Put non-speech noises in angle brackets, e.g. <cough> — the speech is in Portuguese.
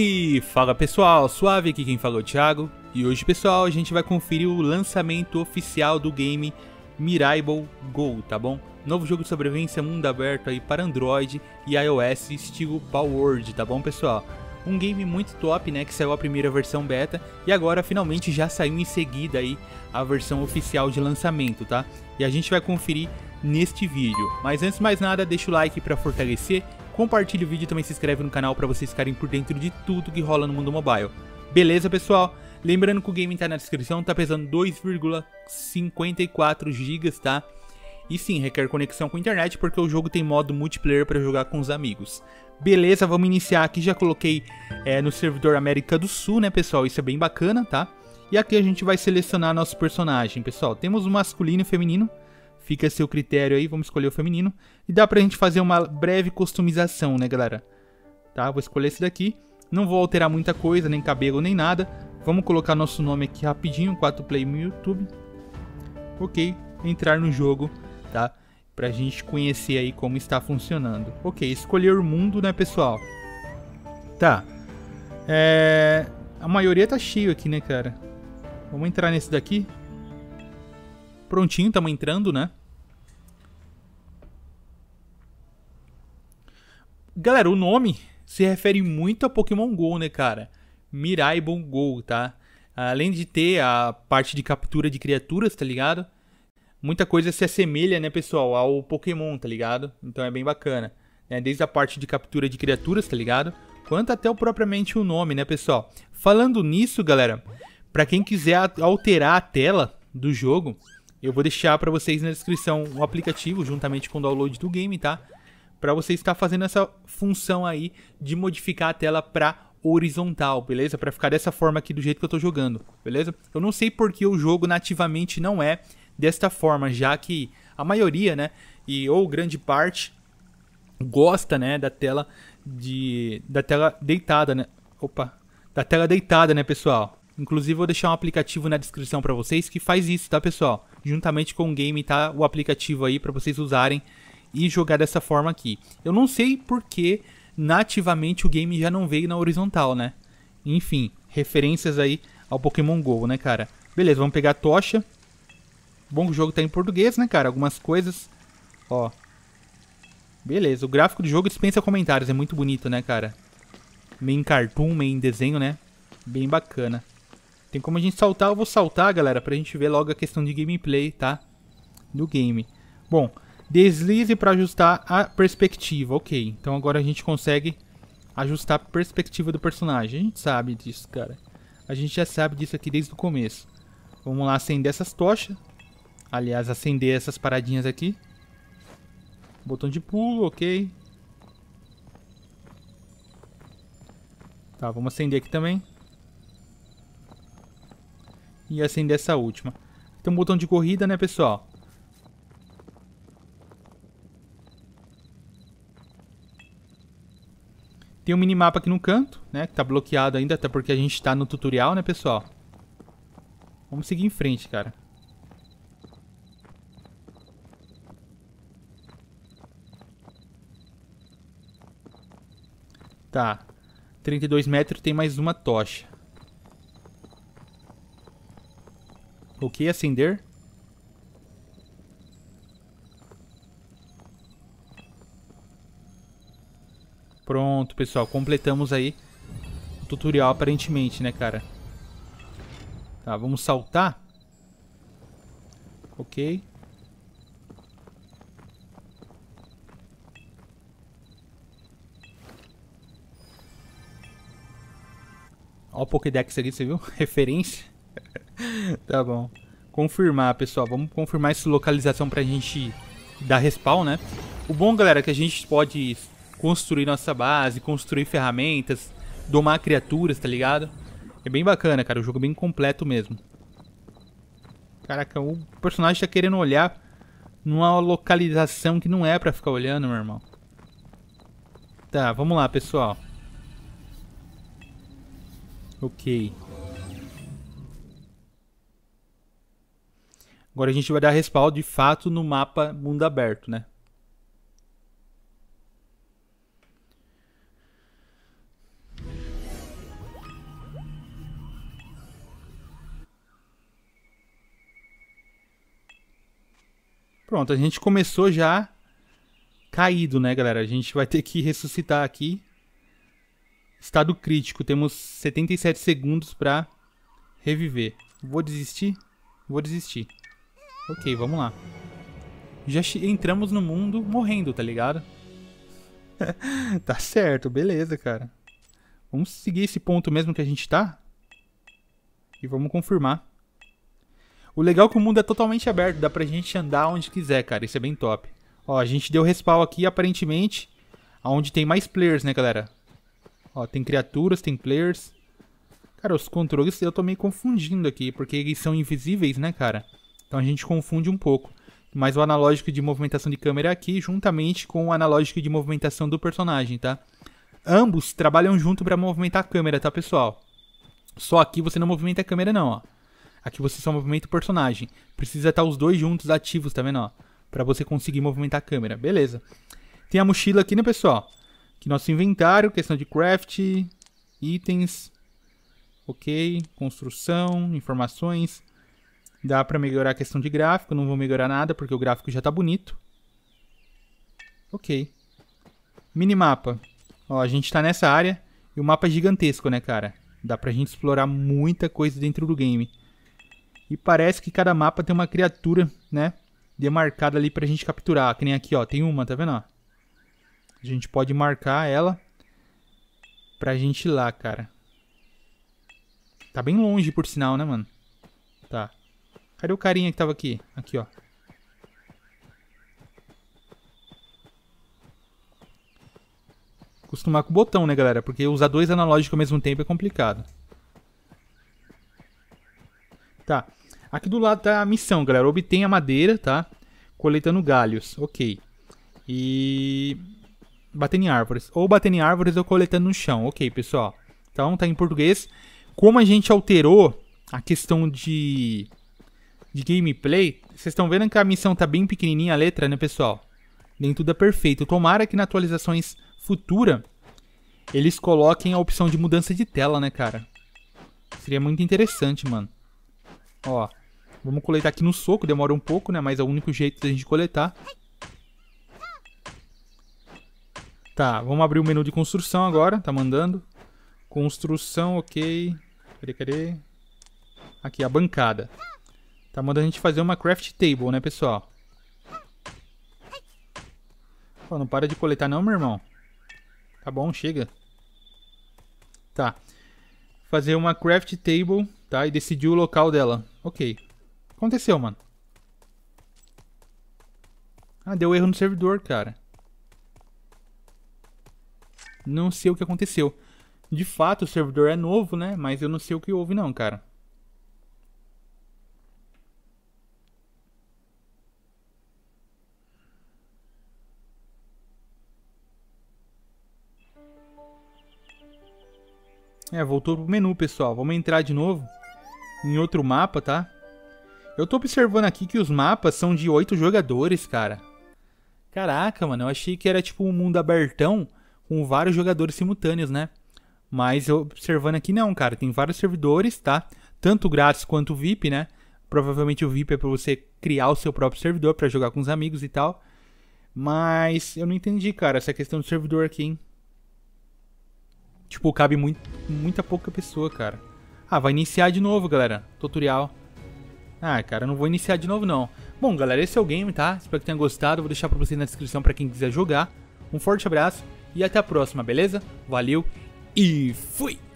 E fala pessoal, suave aqui quem falou Thiago. E hoje pessoal, a gente vai conferir o lançamento oficial do game Miraible Go, tá bom? Novo jogo de sobrevivência mundo aberto aí para Android e iOS estilo Powered, tá bom pessoal? Um game muito top, né, que saiu a primeira versão beta e agora finalmente já saiu em seguida aí a versão oficial de lançamento, tá? E a gente vai conferir neste vídeo. Mas antes de mais nada, deixa o like para fortalecer Compartilhe o vídeo e também se inscreve no canal para vocês ficarem por dentro de tudo que rola no mundo mobile. Beleza, pessoal? Lembrando que o game está na descrição, tá pesando 2,54 GB, tá? E sim, requer conexão com a internet porque o jogo tem modo multiplayer para jogar com os amigos. Beleza, vamos iniciar aqui. Já coloquei é, no servidor América do Sul, né, pessoal? Isso é bem bacana, tá? E aqui a gente vai selecionar nosso personagem, pessoal. Temos o masculino e o feminino. Fica a seu critério aí, vamos escolher o feminino. E dá pra gente fazer uma breve customização, né, galera? Tá, vou escolher esse daqui. Não vou alterar muita coisa, nem cabelo, nem nada. Vamos colocar nosso nome aqui rapidinho, 4play no YouTube. Ok, entrar no jogo, tá? Pra gente conhecer aí como está funcionando. Ok, escolher o mundo, né, pessoal? Tá. É... A maioria tá cheio aqui, né, cara? Vamos entrar nesse daqui. Prontinho, estamos entrando, né? Galera, o nome se refere muito a Pokémon GO, né, cara? Miraibon GO, tá? Além de ter a parte de captura de criaturas, tá ligado? Muita coisa se assemelha, né, pessoal, ao Pokémon, tá ligado? Então é bem bacana. Né? Desde a parte de captura de criaturas, tá ligado? Quanto até o, propriamente o nome, né, pessoal? Falando nisso, galera, para quem quiser alterar a tela do jogo, eu vou deixar para vocês na descrição o aplicativo juntamente com o download do game, tá? para você estar fazendo essa função aí de modificar a tela para horizontal, beleza? Para ficar dessa forma aqui do jeito que eu tô jogando, beleza? Eu não sei porque o jogo nativamente não é desta forma, já que a maioria, né, e ou grande parte gosta, né, da tela de da tela deitada, né? Opa, da tela deitada, né, pessoal? Inclusive vou deixar um aplicativo na descrição para vocês que faz isso, tá, pessoal? Juntamente com o game tá o aplicativo aí para vocês usarem e jogar dessa forma aqui. Eu não sei porque nativamente o game já não veio na horizontal, né? Enfim, referências aí ao Pokémon GO, né, cara? Beleza, vamos pegar a tocha. Bom que o jogo tá em português, né, cara? Algumas coisas. Ó. Beleza, o gráfico do jogo dispensa comentários. É muito bonito, né, cara? Meio em cartoon, meio em desenho, né? Bem bacana. Tem como a gente saltar? Eu vou saltar, galera, pra gente ver logo a questão de gameplay, tá? Do game. Bom, Deslize para ajustar a perspectiva. Ok, então agora a gente consegue ajustar a perspectiva do personagem. A gente sabe disso, cara. A gente já sabe disso aqui desde o começo. Vamos lá acender essas tochas. Aliás, acender essas paradinhas aqui. Botão de pulo, ok. Tá, vamos acender aqui também. E acender essa última. Tem um botão de corrida, né, pessoal? Tem um minimapa aqui no canto, né? Que tá bloqueado ainda, até porque a gente tá no tutorial, né, pessoal? Vamos seguir em frente, cara. Tá. 32 metros tem mais uma tocha. Ok, acender. Pronto, pessoal. Completamos aí o tutorial, aparentemente, né, cara? Tá, vamos saltar. Ok. Ó o Pokédex ali, você viu? <laughs> Referência. <laughs> tá bom. Confirmar, pessoal. Vamos confirmar essa localização pra gente dar respawn, né? O bom, galera, é que a gente pode construir nossa base, construir ferramentas, domar criaturas, tá ligado? É bem bacana, cara. O jogo é bem completo mesmo. Caraca, o personagem tá querendo olhar numa localização que não é pra ficar olhando, meu irmão. Tá, vamos lá, pessoal. Ok. Agora a gente vai dar respaldo de fato no mapa mundo aberto, né? Pronto, a gente começou já caído, né, galera? A gente vai ter que ressuscitar aqui. Estado crítico, temos 77 segundos pra reviver. Vou desistir? Vou desistir. Ok, vamos lá. Já entramos no mundo morrendo, tá ligado? <laughs> tá certo, beleza, cara. Vamos seguir esse ponto mesmo que a gente tá? E vamos confirmar. O legal é que o mundo é totalmente aberto, dá pra gente andar onde quiser, cara. Isso é bem top. Ó, a gente deu respawn aqui, aparentemente, aonde tem mais players, né, galera? Ó, tem criaturas, tem players. Cara, os controles eu tô meio confundindo aqui, porque eles são invisíveis, né, cara? Então a gente confunde um pouco. Mas o analógico de movimentação de câmera é aqui, juntamente com o analógico de movimentação do personagem, tá? Ambos trabalham junto pra movimentar a câmera, tá, pessoal? Só aqui você não movimenta a câmera, não, ó. Aqui você só movimenta o personagem. Precisa estar os dois juntos ativos, tá vendo? Ó, pra você conseguir movimentar a câmera. Beleza. Tem a mochila aqui, né, pessoal? Que nosso inventário, questão de craft, itens, ok, construção, informações. Dá pra melhorar a questão de gráfico, não vou melhorar nada porque o gráfico já tá bonito. Ok. Minimapa. Ó, a gente tá nessa área e o mapa é gigantesco, né, cara? Dá pra gente explorar muita coisa dentro do game. E parece que cada mapa tem uma criatura, né? Demarcada ali pra gente capturar. Que nem aqui, ó. Tem uma, tá vendo? Ó? A gente pode marcar ela pra gente ir lá, cara. Tá bem longe, por sinal, né, mano? Tá. Cadê o carinha que tava aqui? Aqui, ó. Costumar com o botão, né, galera? Porque usar dois analógicos ao mesmo tempo é complicado. Tá. Aqui do lado tá a missão, galera. Obtenha madeira, tá? Coletando galhos. Ok. E... Batendo em árvores. Ou batendo em árvores ou coletando no chão. Ok, pessoal. Então, tá em português. Como a gente alterou a questão de... De gameplay, vocês estão vendo que a missão tá bem pequenininha a letra, né, pessoal? Nem tudo é perfeito. Tomara que na atualizações futura eles coloquem a opção de mudança de tela, né, cara? Seria muito interessante, mano. Ó, vamos coletar aqui no soco, demora um pouco, né? Mas é o único jeito da gente coletar. Tá, vamos abrir o menu de construção agora, tá mandando. Construção, ok. Cadê, cadê? Aqui, a bancada. Tá mandando a gente fazer uma craft table, né, pessoal? Pô, não para de coletar não, meu irmão. Tá bom, chega. Tá. Fazer uma craft table tá? E decidiu o local dela. Ok. Aconteceu, mano. Ah, deu erro no servidor, cara. Não sei o que aconteceu. De fato, o servidor é novo, né? Mas eu não sei o que houve não, cara. É, voltou pro menu, pessoal. Vamos entrar de novo em outro mapa, tá? Eu tô observando aqui que os mapas são de oito jogadores, cara. Caraca, mano, eu achei que era tipo um mundo abertão com vários jogadores simultâneos, né? Mas eu observando aqui não, cara, tem vários servidores, tá? Tanto grátis quanto VIP, né? Provavelmente o VIP é para você criar o seu próprio servidor para jogar com os amigos e tal. Mas eu não entendi, cara, essa questão do servidor aqui, hein? Tipo, cabe muito, muita pouca pessoa, cara. Ah, vai iniciar de novo, galera. Tutorial. Ah, cara, não vou iniciar de novo, não. Bom, galera, esse é o game, tá? Espero que tenham gostado. Vou deixar pra vocês na descrição pra quem quiser jogar. Um forte abraço e até a próxima, beleza? Valeu e fui!